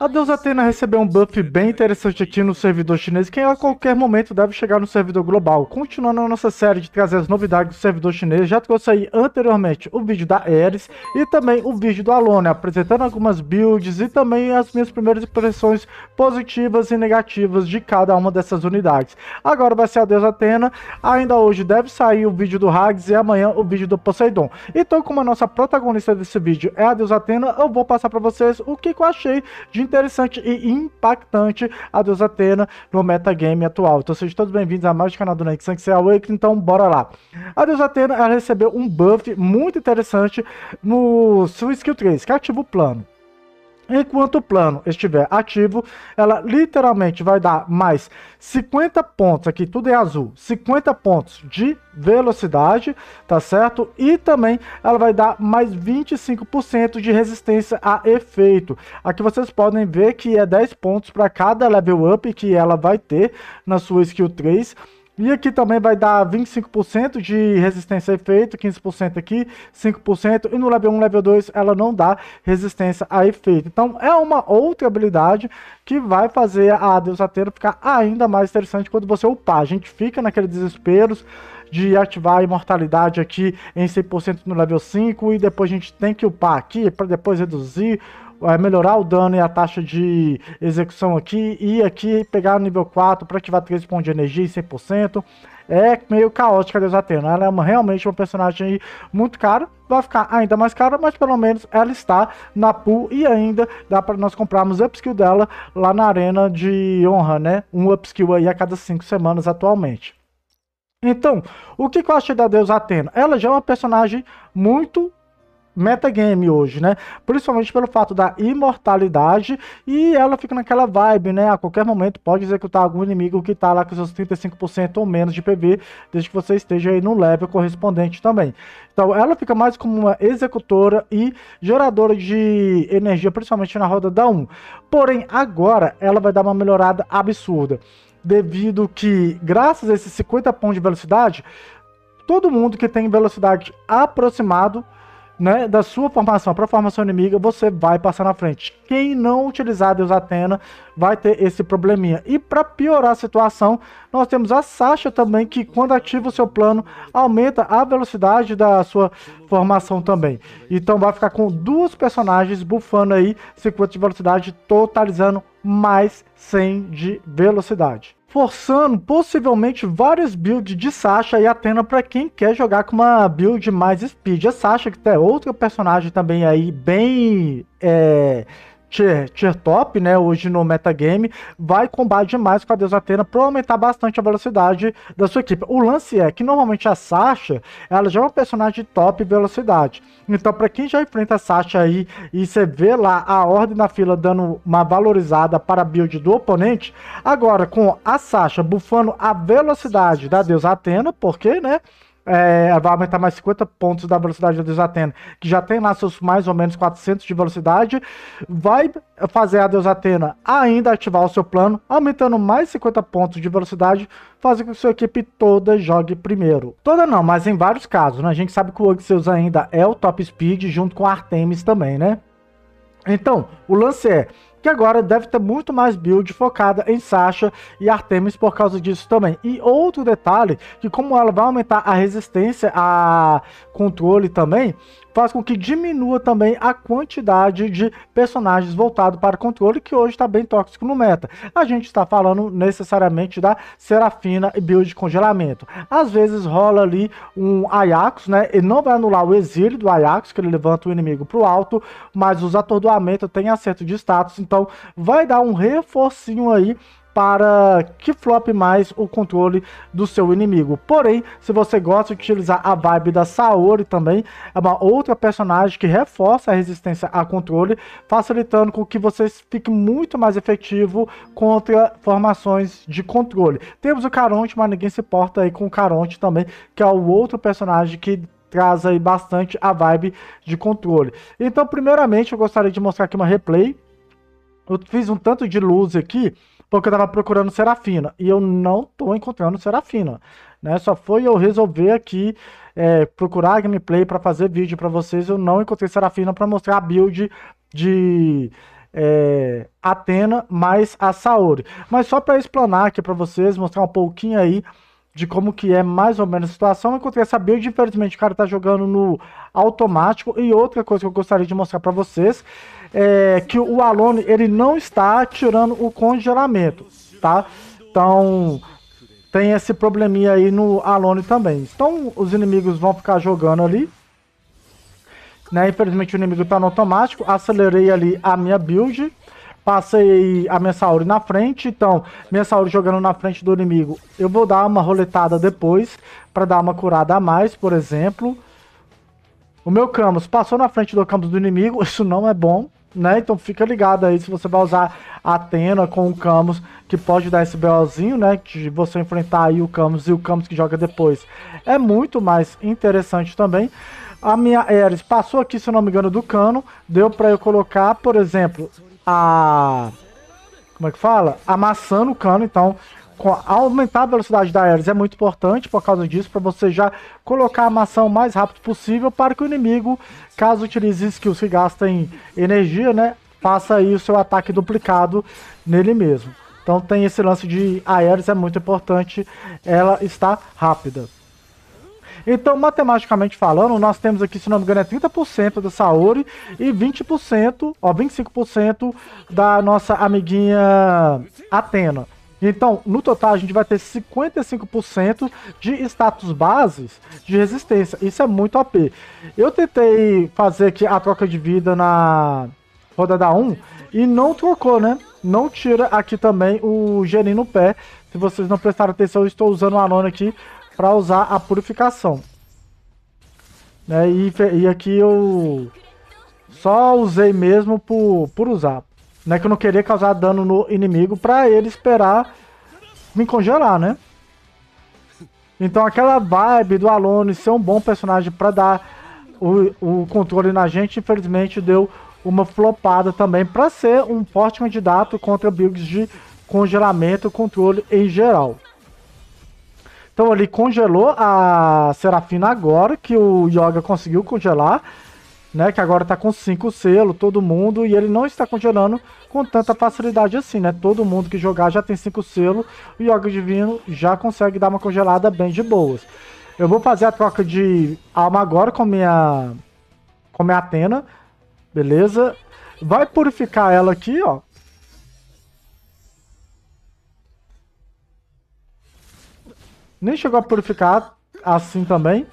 A então é deusa Atena recebeu um buff bem é interessante aqui no servidor chinês, que a qualquer momento deve chegar no servidor global. Continuando a nossa série de trazer as novidades do servidor chinês, já trouxe aí anteriormente o vídeo da Ares e também o vídeo do Alone, apresentando algumas builds e também as minhas primeiras impressões positivas e negativas de cada uma dessas unidades. Agora vai ser a deusa Atena, ainda hoje deve sair o vídeo do Hags e amanhã o vídeo do Poseidon. Então como a nossa protagonista desse vídeo é a deusa Atena, eu vou passar para vocês o que eu achei de interessante e impactante a deusa Atena no metagame atual. Então sejam todos bem-vindos a mais um canal do Nexan, que é então bora lá. A deusa Atena ela recebeu um buff muito interessante no seu skill 3, que ativa o plano. Enquanto o plano estiver ativo, ela literalmente vai dar mais 50 pontos, aqui tudo é azul, 50 pontos de velocidade, tá certo? E também ela vai dar mais 25% de resistência a efeito. Aqui vocês podem ver que é 10 pontos para cada level up que ela vai ter na sua skill 3, e aqui também vai dar 25% de resistência a efeito, 15% aqui, 5%. E no level 1, level 2, ela não dá resistência a efeito. Então é uma outra habilidade que vai fazer a Deus deusateira ficar ainda mais interessante quando você upar. A gente fica naquele desespero de ativar a imortalidade aqui em 100% no level 5 e depois a gente tem que upar aqui para depois reduzir é, melhorar o dano e a taxa de execução aqui, e aqui pegar no nível 4 para ativar 3 pontos de energia e 100%. É meio caótica a Deus Atena. Ela é uma, realmente uma personagem muito cara. Vai ficar ainda mais cara, mas pelo menos ela está na pool e ainda dá para nós comprarmos upskill dela lá na arena de honra, né? Um upskill aí a cada 5 semanas atualmente. Então, o que, eu achei da deusa Atena? Ela já é uma personagem muito metagame hoje, né? Principalmente pelo fato da imortalidade e ela fica naquela vibe, né? A qualquer momento pode executar algum inimigo que tá lá com seus 35% ou menos de PV, desde que você esteja aí no level correspondente também. Então ela fica mais como uma executora e geradora de energia, principalmente na roda da 1. Porém, agora ela vai dar uma melhorada absurda. Devido que, graças a esses 50 pontos de velocidade, todo mundo que tem velocidade aproximado né, da sua formação para a formação inimiga, você vai passar na frente. Quem não utilizar Deus Atena vai ter esse probleminha. E para piorar a situação, nós temos a Sasha também, que quando ativa o seu plano, aumenta a velocidade da sua formação também. Então vai ficar com duas personagens bufando aí 50 de velocidade, totalizando mais 100 de velocidade forçando possivelmente vários builds de Sasha e Athena para quem quer jogar com uma build mais speed. A Sasha, que é outra personagem também aí bem é, tier, tier top, né, hoje no metagame, vai combar demais com a Deusa Atena para aumentar bastante a velocidade da sua equipe. O lance é que normalmente a Sasha, ela já é um personagem top velocidade. Então, para quem já enfrenta a Sasha aí e você vê lá a ordem na fila dando uma valorizada para a build do oponente, agora com a Sasha bufando a velocidade da Deusa Atena, porque, né, é, vai aumentar tá mais 50 pontos da velocidade do Atena, que já tem lá seus mais ou menos 400 de velocidade, vai fazer a Deus Atena ainda ativar o seu plano, aumentando mais 50 pontos de velocidade, fazendo com que sua equipe toda jogue primeiro. Toda não, mas em vários casos, né? A gente sabe que o Odysseus ainda é o top speed, junto com a Artemis também, né? Então, o lance é, que agora deve ter muito mais build focada em Sasha e Artemis por causa disso também. E outro detalhe, que como ela vai aumentar a resistência a controle também, faz com que diminua também a quantidade de personagens voltados para controle, que hoje está bem tóxico no meta. A gente está falando necessariamente da Serafina e build de congelamento. Às vezes rola ali um Ajax, né? Ele não vai anular o exílio do Ajax, que ele levanta o inimigo para o alto, mas os atordoamentos têm acerto de status, então vai dar um reforcinho aí para que flop mais o controle do seu inimigo. Porém, se você gosta de utilizar a vibe da Saori também, é uma outra personagem que reforça a resistência a controle, facilitando com que você fique muito mais efetivo contra formações de controle. Temos o Caronte, mas ninguém se importa aí com o Caronte também, que é o outro personagem que traz aí bastante a vibe de controle. Então, primeiramente, eu gostaria de mostrar aqui uma replay. Eu fiz um tanto de luz aqui, porque eu tava procurando Serafina. E eu não tô encontrando Serafina. Né? Só foi eu resolver aqui é, procurar gameplay para fazer vídeo para vocês. Eu não encontrei Serafina para mostrar a build de é, Atena mais a Saori. Mas só para explanar aqui para vocês, mostrar um pouquinho aí de como que é mais ou menos a situação. Eu queria saber, infelizmente, o cara tá jogando no automático. E outra coisa que eu gostaria de mostrar para vocês é que o Alone, ele não está tirando o congelamento, tá? Então, tem esse probleminha aí no Alone também. Então, os inimigos vão ficar jogando ali. Né? Infelizmente, o inimigo tá no automático. Acelerei ali a minha build. Passei a Messauri na frente, então Messauri jogando na frente do inimigo, eu vou dar uma roletada depois para dar uma curada a mais, por exemplo. O meu Camus passou na frente do Camus do inimigo, isso não é bom, né? Então fica ligado aí se você vai usar Atena com o Camus, que pode dar esse BOzinho, né? De você enfrentar aí o Camus e o Camus que joga depois. É muito mais interessante também. A minha Ares passou aqui, se não me engano, do cano. Deu para eu colocar, por exemplo, a. Como é que fala? Amassando o cano, então. Aumentar a velocidade da Ares é muito importante por causa disso, para você já colocar a maçã o mais rápido possível para que o inimigo, caso utilize skills que gastem energia, né, faça aí o seu ataque duplicado nele mesmo. Então tem esse lance de Aeres, é muito importante, ela está rápida. Então, matematicamente falando, nós temos aqui, se não me engano, é 30% da Saori e 20%, ó, 25% da nossa amiguinha Atena. Então, no total, a gente vai ter 55% de status bases de resistência. Isso é muito OP. Eu tentei fazer aqui a troca de vida na rodada 1 e não trocou, né? Não tira aqui também o genin no pé. Se vocês não prestaram atenção, eu estou usando o Alone aqui para usar a purificação. Né? E, e aqui eu só usei mesmo por, por usar. Né? Que eu não queria causar dano no inimigo para ele esperar me congelar, né? Então aquela vibe do Alone ser um bom personagem para dar o, o controle na gente, infelizmente deu uma flopada também para ser um forte candidato contra builds de congelamento, controle em geral. Então ele congelou a Serafina agora, que o Yoga conseguiu congelar, né? Que agora tá com cinco selos, todo mundo, e ele não está congelando com tanta facilidade assim, né? Todo mundo que jogar já tem cinco selos, o Yoga Divino já consegue dar uma congelada bem de boas. Eu vou fazer a troca de alma agora com minha. com minha Atena. Beleza? Vai purificar ela aqui, ó. Nem chegou a purificar assim também.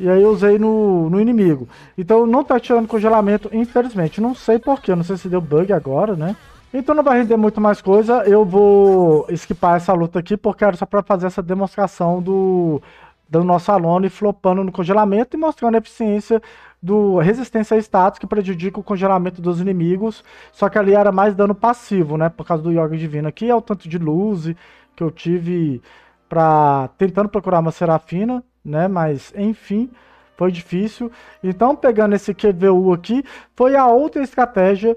E aí eu usei no, no inimigo. Então não tá tirando congelamento, infelizmente. Não sei porquê, não sei se deu bug agora, né? Então não vai render muito mais coisa. Eu vou esquipar essa luta aqui, porque era só pra fazer essa demonstração do do nosso aluno e flopando no congelamento e mostrando a eficiência do resistência a status que prejudica o congelamento dos inimigos, só que ali era mais dano passivo, né, por causa do Yoga Divino. Aqui é o tanto de luz que eu tive para tentando procurar uma Serafina, né, mas enfim, foi difícil. Então, pegando esse QVU aqui, foi a outra estratégia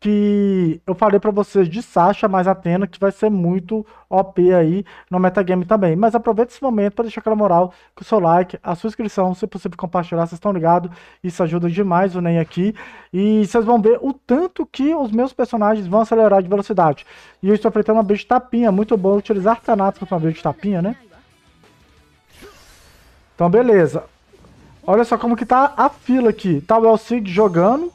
que eu falei para vocês de Sasha mais Atena, que vai ser muito OP aí no metagame também. Mas aproveita esse momento para deixar aquela moral com o seu like, a sua inscrição, se possível compartilhar, vocês estão ligados, isso ajuda demais o NEM aqui. E vocês vão ver o tanto que os meus personagens vão acelerar de velocidade. E eu estou enfrentando uma build de tapinha, muito bom utilizar Thanatos para uma build de tapinha, né? Então beleza. Olha só como que tá a fila aqui. Tá o Elsig jogando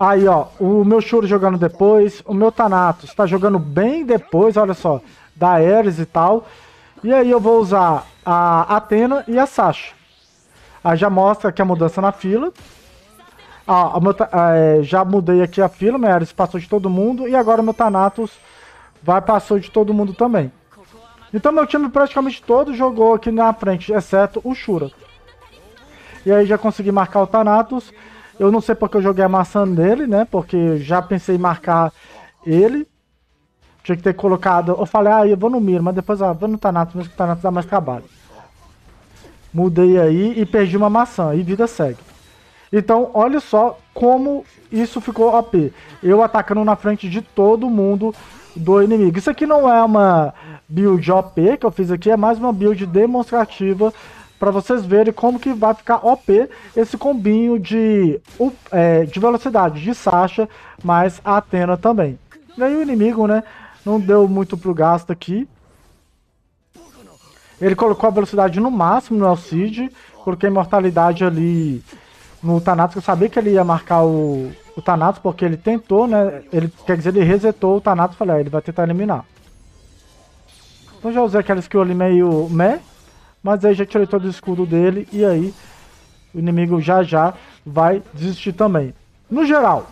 Aí, ó, o meu Shuri jogando depois, o meu Thanatos tá jogando bem depois, olha só, da Ares e tal. E aí eu vou usar a Atena e a Sasha. Aí já mostra que a mudança na fila. Ah, meu, é, já mudei aqui a fila, minha Ares passou de todo mundo e agora o meu Thanatos vai passou de todo mundo também. Então meu time praticamente todo jogou aqui na frente, exceto o Shura. E aí já consegui marcar o Thanatos. Eu não sei porque eu joguei a maçã nele, né? Porque já pensei em marcar ele. Tinha que ter colocado. Eu falei, ah, eu vou no Miro, mas depois ah, vou no tanato, mesmo que o tanato dá mais trabalho. Mudei aí e perdi uma maçã. E vida segue. Então, olha só como isso ficou OP. Eu atacando na frente de todo mundo do inimigo. Isso aqui não é uma build OP que eu fiz aqui, é mais uma build demonstrativa para vocês verem como que vai ficar OP esse combinho de, é, de velocidade de Sasha, mas a Atena também. E aí o inimigo, né, não deu muito pro gasto aqui. Ele colocou a velocidade no máximo no Alcide, coloquei mortalidade imortalidade ali no Thanatos, que eu sabia que ele ia marcar o, o Thanatos, porque ele tentou, né, ele, quer dizer, ele resetou o Thanatos, falei, ah, ele vai tentar eliminar. Então já usei aquela skill ali meio meh, mas aí já tirei todo o escudo dele e aí o inimigo já já vai desistir também. No geral,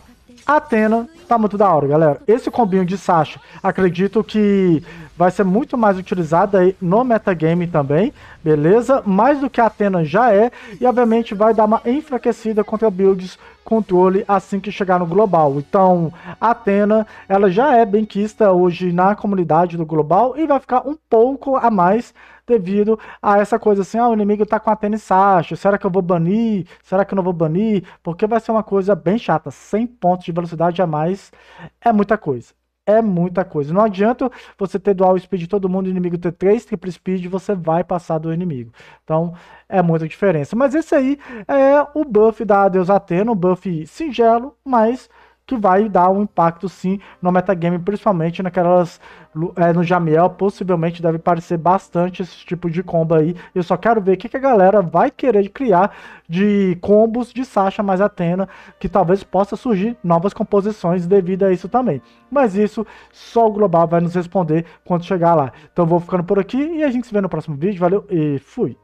Atena tá muito da hora, galera. Esse combinho de Sasha, acredito que vai ser muito mais utilizado aí no metagame também, beleza? Mais do que a Atena já é, e obviamente vai dar uma enfraquecida contra builds controle assim que chegar no global. Então, a Atena, ela já é benquista hoje na comunidade do global e vai ficar um pouco a mais devido a essa coisa assim, ah, o inimigo tá com a tênis Sasha, será que eu vou banir? Será que eu não vou banir? Porque vai ser uma coisa bem chata, 100 pontos de velocidade a mais é muita coisa. É muita coisa. Não adianta você ter dual speed todo mundo, inimigo ter três triple speed, você vai passar do inimigo. Então, é muita diferença. Mas esse aí é o buff da Deus Atena, um buff singelo, mas que vai dar um impacto sim no metagame, principalmente naquelas é, no Jamiel, possivelmente deve parecer bastante esse tipo de combo aí. Eu só quero ver o que, que a galera vai querer criar de combos de Sasha mais Atena, que talvez possa surgir novas composições devido a isso também. Mas isso só o Global vai nos responder quando chegar lá. Então vou ficando por aqui e a gente se vê no próximo vídeo. Valeu e fui!